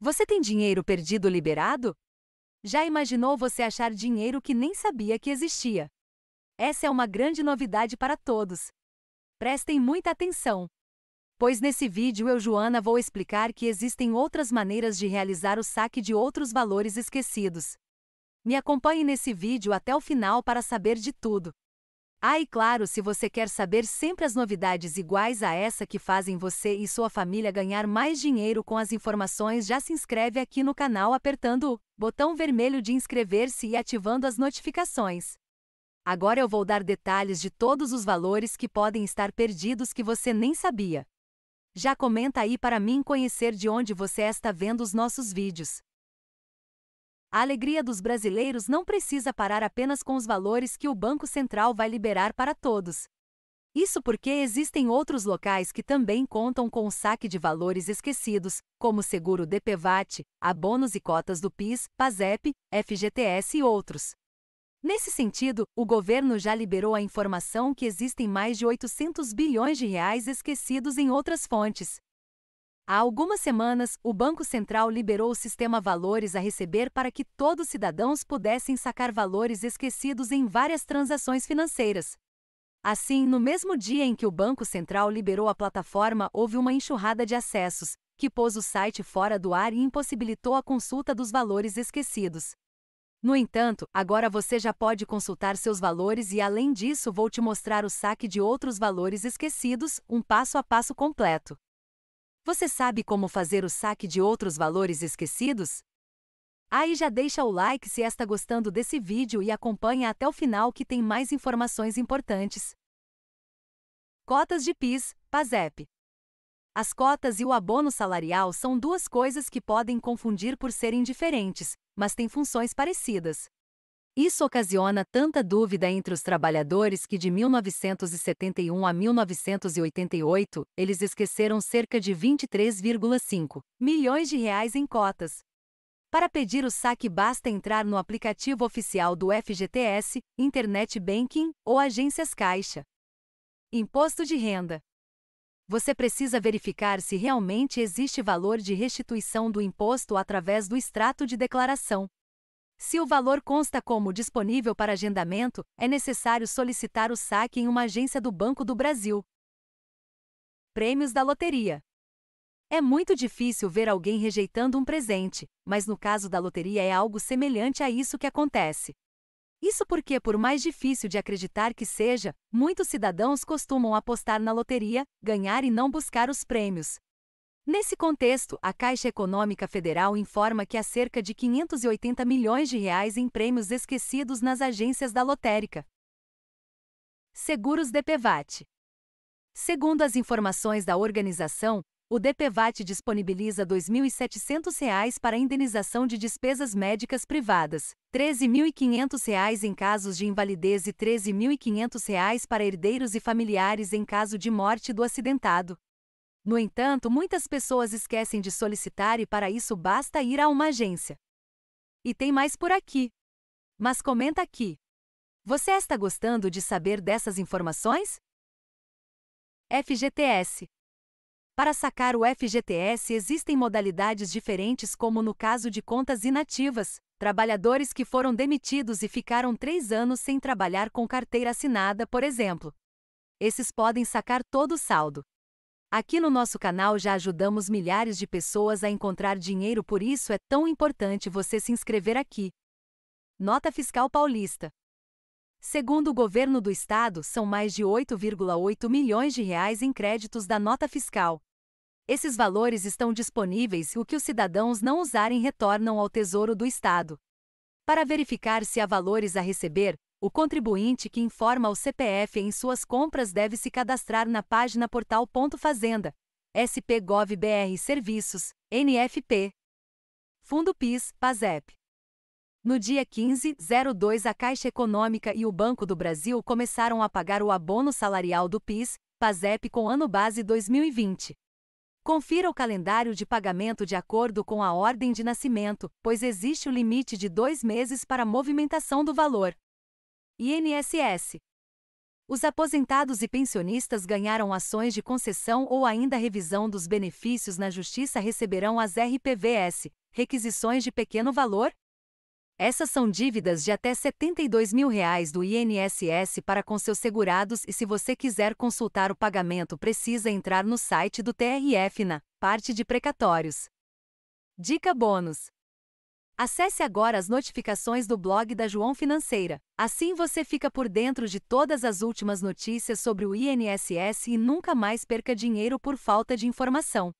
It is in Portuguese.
Você tem dinheiro perdido liberado? Já imaginou você achar dinheiro que nem sabia que existia? Essa é uma grande novidade para todos. Prestem muita atenção, pois nesse vídeo eu, Joana, vou explicar que existem outras maneiras de realizar o saque de outros valores esquecidos. Me acompanhe nesse vídeo até o final para saber de tudo. Ah, e claro, se você quer saber sempre as novidades iguais a essa que fazem você e sua família ganhar mais dinheiro com as informações, já se inscreve aqui no canal apertando o botão vermelho de inscrever-se e ativando as notificações. Agora eu vou dar detalhes de todos os valores que podem estar perdidos que você nem sabia. Já comenta aí para mim conhecer de onde você está vendo os nossos vídeos. A alegria dos brasileiros não precisa parar apenas com os valores que o Banco Central vai liberar para todos. Isso porque existem outros locais que também contam com o saque de valores esquecidos, como seguro DPVAT, abonos e cotas do PIS, PASEP, FGTS e outros. Nesse sentido, o governo já liberou a informação que existem mais de 800 bilhões de reais esquecidos em outras fontes. Há algumas semanas, o Banco Central liberou o sistema Valores a receber para que todos os cidadãos pudessem sacar valores esquecidos em várias transações financeiras. Assim, no mesmo dia em que o Banco Central liberou a plataforma, houve uma enxurrada de acessos, que pôs o site fora do ar e impossibilitou a consulta dos valores esquecidos. No entanto, agora você já pode consultar seus valores e, além disso, vou te mostrar o saque de outros valores esquecidos, um passo a passo completo. Você sabe como fazer o saque de outros valores esquecidos? Aí já deixa o like se está gostando desse vídeo e acompanha até o final que tem mais informações importantes. Cotas de PIS, PASEP. As cotas e o abono salarial são duas coisas que podem confundir por serem diferentes, mas têm funções parecidas. Isso ocasiona tanta dúvida entre os trabalhadores que de 1971 a 1988, eles esqueceram cerca de 23,5 milhões de reais em cotas. Para pedir o saque basta entrar no aplicativo oficial do FGTS, Internet Banking ou agências Caixa. Imposto de renda. Você precisa verificar se realmente existe valor de restituição do imposto através do extrato de declaração, se o valor consta como disponível para agendamento, é necessário solicitar o saque em uma agência do Banco do Brasil. Prêmios da loteria. É muito difícil ver alguém rejeitando um presente, mas no caso da loteria é algo semelhante a isso que acontece. Isso porque, por mais difícil de acreditar que seja, muitos cidadãos costumam apostar na loteria, ganhar e não buscar os prêmios, Nesse contexto, a Caixa Econômica Federal informa que há cerca de 580 milhões de reais em prêmios esquecidos nas agências da lotérica. Seguros DPVAT. Segundo as informações da organização, o DPVAT disponibiliza R$ 2.700 para indenização de despesas médicas privadas, R$ 13.500 em casos de invalidez e R$ 13.500 para herdeiros e familiares em caso de morte do acidentado. No entanto, muitas pessoas esquecem de solicitar e para isso basta ir a uma agência. E tem mais por aqui. Mas comenta aqui. Você está gostando de saber dessas informações? FGTS Para sacar o FGTS existem modalidades diferentes, como no caso de contas inativas, trabalhadores que foram demitidos e ficaram três anos sem trabalhar com carteira assinada, por exemplo. Esses podem sacar todo o saldo. Aqui no nosso canal já ajudamos milhares de pessoas a encontrar dinheiro, por isso é tão importante você se inscrever aqui. Nota Fiscal Paulista. Segundo o governo do estado, são mais de 8,8 milhões de reais em créditos da nota fiscal. Esses valores estão disponíveis e o que os cidadãos não usarem retornam ao Tesouro do Estado. Para verificar se há valores a receber, o contribuinte que informa o CPF em suas compras deve se cadastrar na página .fazenda, spgov.br Serviços, NFP. Fundo PIS, PASEP. No dia 15/02, a Caixa Econômica e o Banco do Brasil começaram a pagar o abono salarial do PIS, PASEP com ano base 2020. Confira o calendário de pagamento de acordo com a ordem de nascimento, pois existe o limite de dois meses para a movimentação do valor. INSS. Os aposentados e pensionistas ganharam ações de concessão ou ainda revisão dos benefícios na Justiça receberão as RPVS, requisições de pequeno valor, essas são dívidas de até R$ 72 mil reais do INSS para com seus segurados e se você quiser consultar o pagamento precisa entrar no site do TRF na parte de precatórios. Dica bônus. Acesse agora as notificações do blog da João Financeira. Assim você fica por dentro de todas as últimas notícias sobre o INSS e nunca mais perca dinheiro por falta de informação.